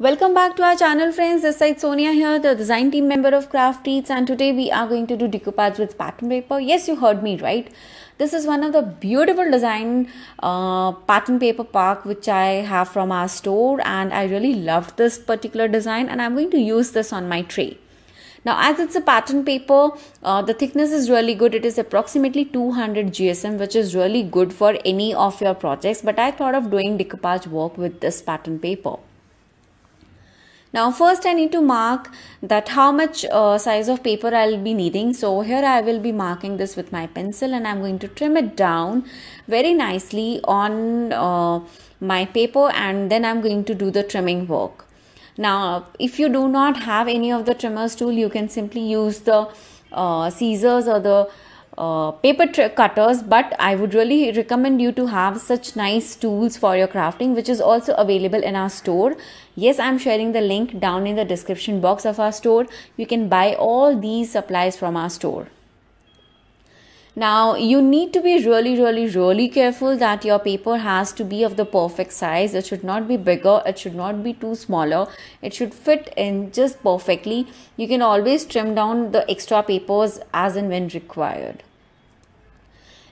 Welcome back to our channel friends, this side Sonia here, the design team member of Craft Eats and today we are going to do decoupage with pattern paper. Yes, you heard me right. This is one of the beautiful design uh, pattern paper pack which I have from our store and I really love this particular design and I'm going to use this on my tray. Now as it's a pattern paper, uh, the thickness is really good. It is approximately 200 GSM which is really good for any of your projects but I thought of doing decoupage work with this pattern paper. Now first I need to mark that how much uh, size of paper I'll be needing. So here I will be marking this with my pencil and I'm going to trim it down very nicely on uh, my paper and then I'm going to do the trimming work. Now if you do not have any of the trimmers tool you can simply use the uh, scissors or the uh, paper cutters but i would really recommend you to have such nice tools for your crafting which is also available in our store yes i'm sharing the link down in the description box of our store you can buy all these supplies from our store now, you need to be really, really, really careful that your paper has to be of the perfect size. It should not be bigger, it should not be too smaller. It should fit in just perfectly. You can always trim down the extra papers as and when required.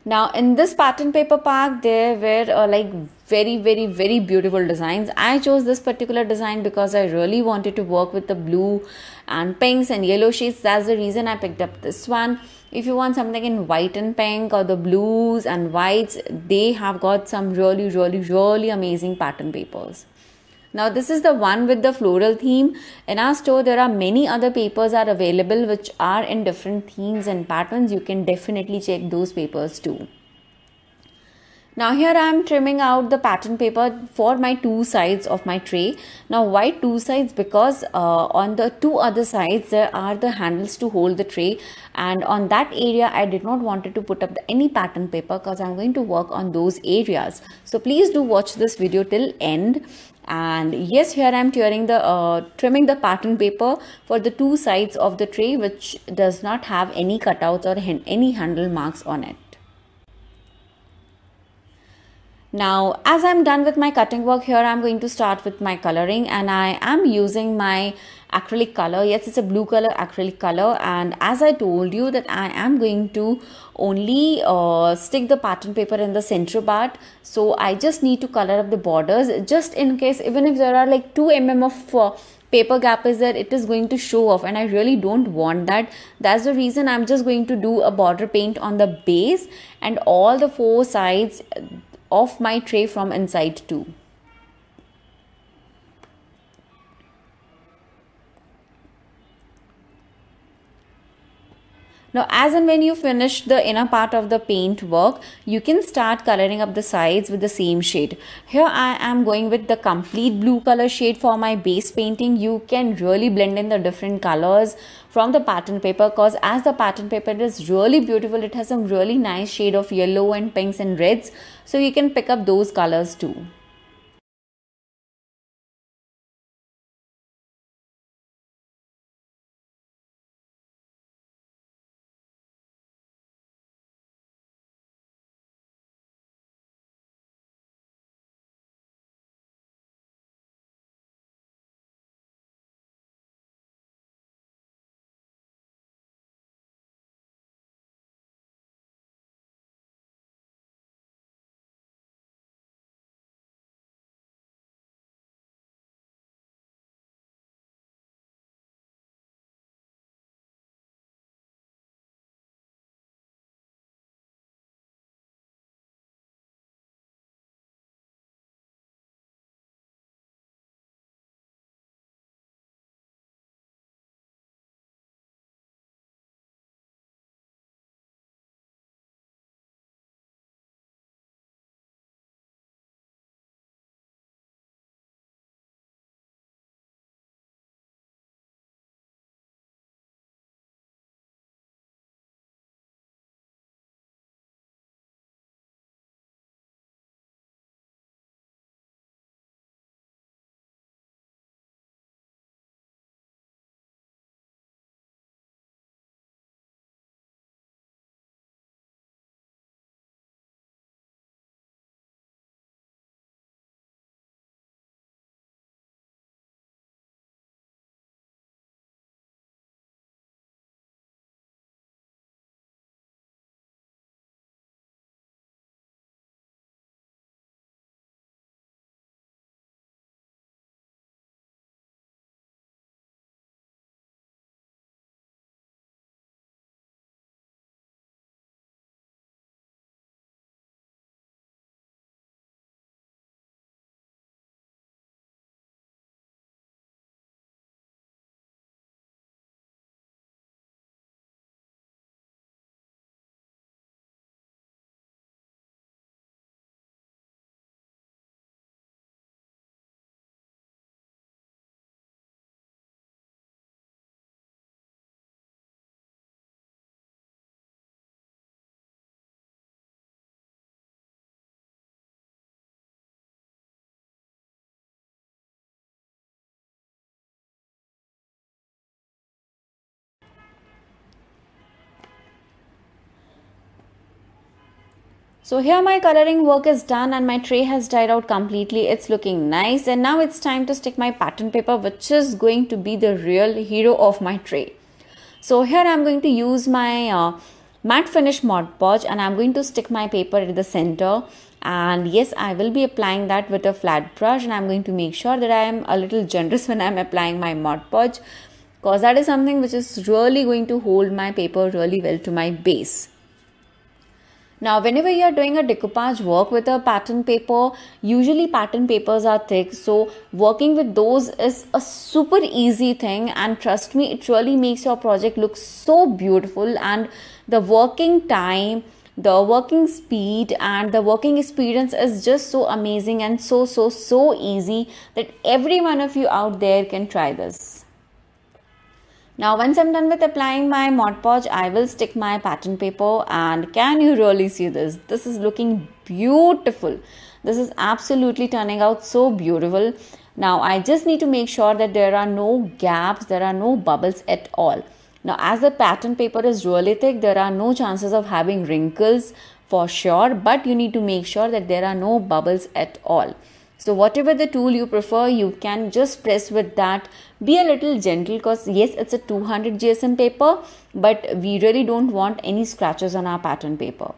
Now, in this pattern paper pack, there were uh, like very, very, very beautiful designs. I chose this particular design because I really wanted to work with the blue and pinks and yellow shades. That's the reason I picked up this one if you want something in white and pink or the blues and whites they have got some really really really amazing pattern papers now this is the one with the floral theme in our store there are many other papers are available which are in different themes and patterns you can definitely check those papers too now here I am trimming out the pattern paper for my two sides of my tray. Now why two sides? Because uh, on the two other sides there are the handles to hold the tray and on that area I did not wanted to put up any pattern paper because I'm going to work on those areas. So please do watch this video till end and yes here i'm tearing the uh, trimming the pattern paper for the two sides of the tray which does not have any cutouts or any handle marks on it now as I'm done with my cutting work here, I'm going to start with my coloring and I am using my acrylic color. Yes, it's a blue color acrylic color and as I told you that I am going to only uh, stick the pattern paper in the center part. So I just need to color up the borders just in case even if there are like 2 mm of uh, paper gap is there it is going to show off and i really don't want that that's the reason i'm just going to do a border paint on the base and all the four sides of my tray from inside too. Now as and when you finish the inner part of the paint work, you can start coloring up the sides with the same shade. Here I am going with the complete blue color shade for my base painting. You can really blend in the different colors from the pattern paper because as the pattern paper is really beautiful, it has some really nice shade of yellow and pinks and reds. So you can pick up those colors too. So here my coloring work is done and my tray has dried out completely. It's looking nice and now it's time to stick my pattern paper which is going to be the real hero of my tray. So here I'm going to use my uh, matte finish Mod Podge and I'm going to stick my paper at the center and yes I will be applying that with a flat brush and I'm going to make sure that I am a little generous when I'm applying my Mod Podge because that is something which is really going to hold my paper really well to my base. Now, whenever you are doing a decoupage work with a pattern paper, usually pattern papers are thick. So, working with those is a super easy thing. And trust me, it really makes your project look so beautiful. And the working time, the working speed and the working experience is just so amazing and so so so easy that every one of you out there can try this now once I'm done with applying my Mod Podge, I will stick my pattern paper and can you really see this? This is looking beautiful. This is absolutely turning out so beautiful. Now I just need to make sure that there are no gaps, there are no bubbles at all. Now as the pattern paper is really thick, there are no chances of having wrinkles for sure, but you need to make sure that there are no bubbles at all. So whatever the tool you prefer, you can just press with that. Be a little gentle because yes, it's a 200 GSM paper, but we really don't want any scratches on our pattern paper.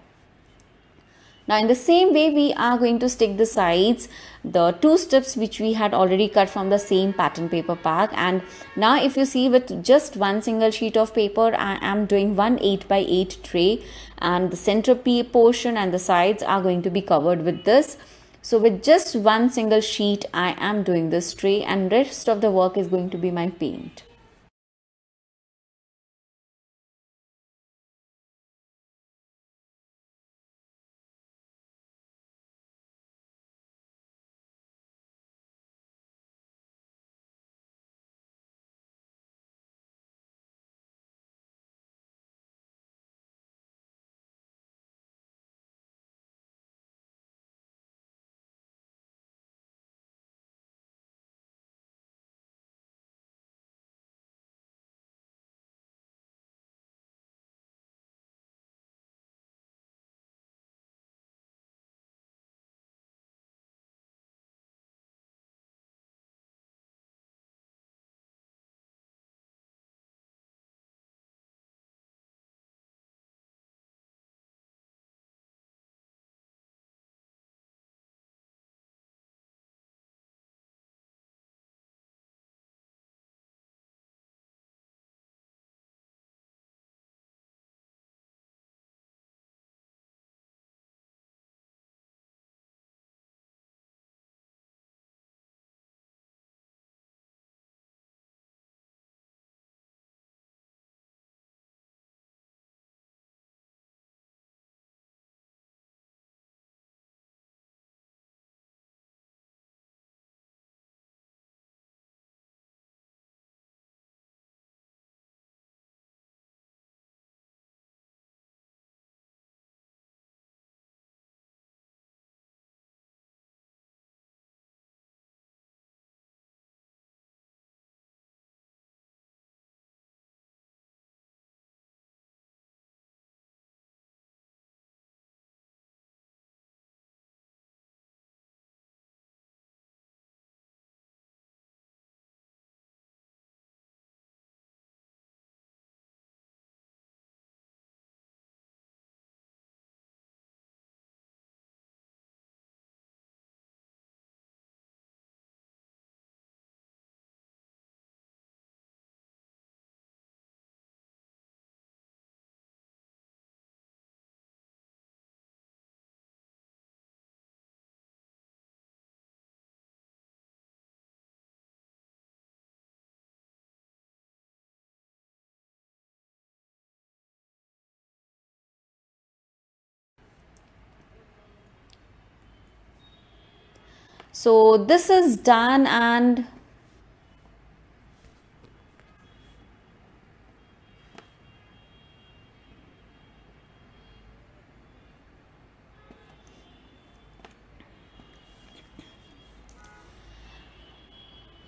Now in the same way we are going to stick the sides, the two strips which we had already cut from the same pattern paper pack and now if you see with just one single sheet of paper I am doing one 8 by 8 tray and the center portion and the sides are going to be covered with this so with just one single sheet, I am doing this tray and rest of the work is going to be my paint. So this is done and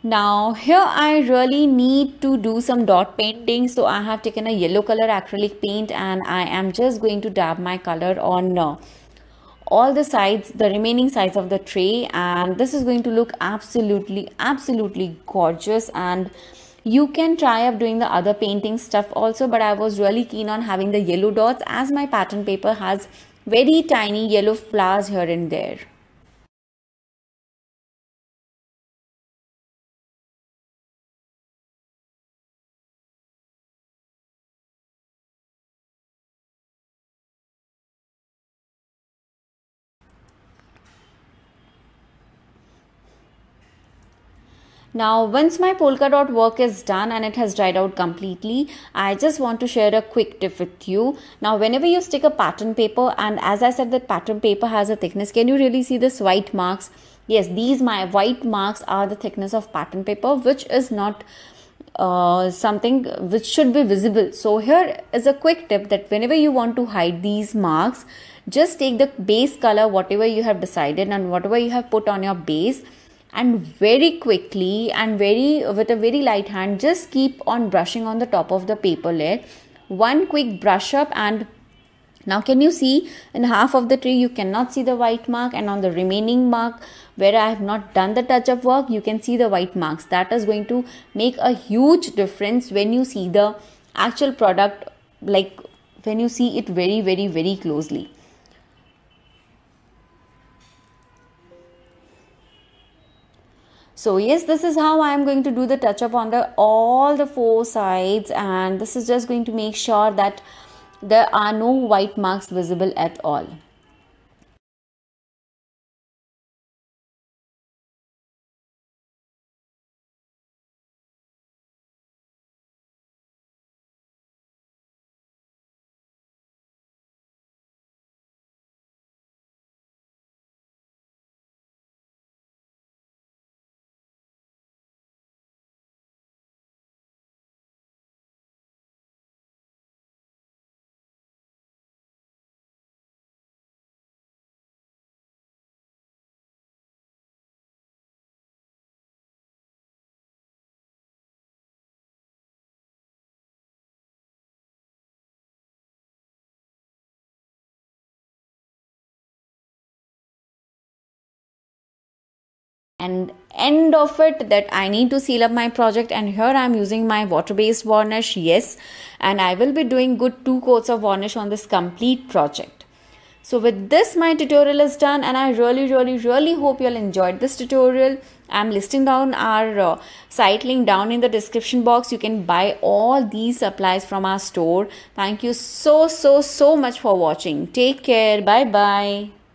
Now here I really need to do some dot painting. So I have taken a yellow color acrylic paint and I am just going to dab my color on uh, all the sides the remaining sides of the tray and this is going to look absolutely absolutely gorgeous and you can try up doing the other painting stuff also but I was really keen on having the yellow dots as my pattern paper has very tiny yellow flowers here and there. Now once my polka dot work is done and it has dried out completely, I just want to share a quick tip with you. Now whenever you stick a pattern paper and as I said that pattern paper has a thickness, can you really see this white marks? Yes, these my white marks are the thickness of pattern paper which is not uh, something which should be visible. So here is a quick tip that whenever you want to hide these marks, just take the base color whatever you have decided and whatever you have put on your base and very quickly and very with a very light hand just keep on brushing on the top of the paper layer one quick brush up and now can you see in half of the tree you cannot see the white mark and on the remaining mark where I have not done the touch up work you can see the white marks that is going to make a huge difference when you see the actual product like when you see it very very very closely So yes, this is how I am going to do the touch up on the all the four sides and this is just going to make sure that there are no white marks visible at all. and end of it that I need to seal up my project and here I'm using my water based varnish yes and I will be doing good two coats of varnish on this complete project. So with this my tutorial is done and I really really really hope you all enjoyed this tutorial. I'm listing down our uh, site link down in the description box. You can buy all these supplies from our store. Thank you so so so much for watching. Take care. Bye bye.